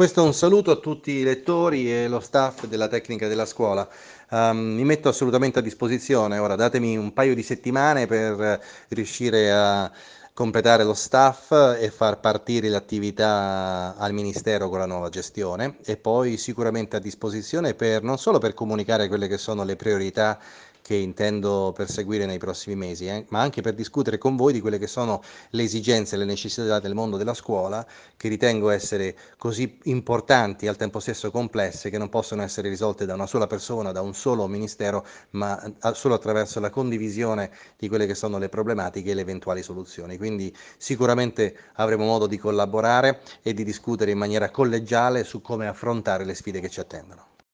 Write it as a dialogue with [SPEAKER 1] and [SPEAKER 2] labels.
[SPEAKER 1] Questo è un saluto a tutti i lettori e lo staff della tecnica della scuola. Um, mi metto assolutamente a disposizione, ora datemi un paio di settimane per riuscire a completare lo staff e far partire l'attività al Ministero con la nuova gestione e poi sicuramente a disposizione per, non solo per comunicare quelle che sono le priorità che intendo perseguire nei prossimi mesi, eh, ma anche per discutere con voi di quelle che sono le esigenze e le necessità del mondo della scuola, che ritengo essere così importanti e al tempo stesso complesse, che non possono essere risolte da una sola persona, da un solo ministero, ma eh, solo attraverso la condivisione di quelle che sono le problematiche e le eventuali soluzioni. Quindi sicuramente avremo modo di collaborare e di discutere in maniera collegiale su come affrontare le sfide che ci attendono.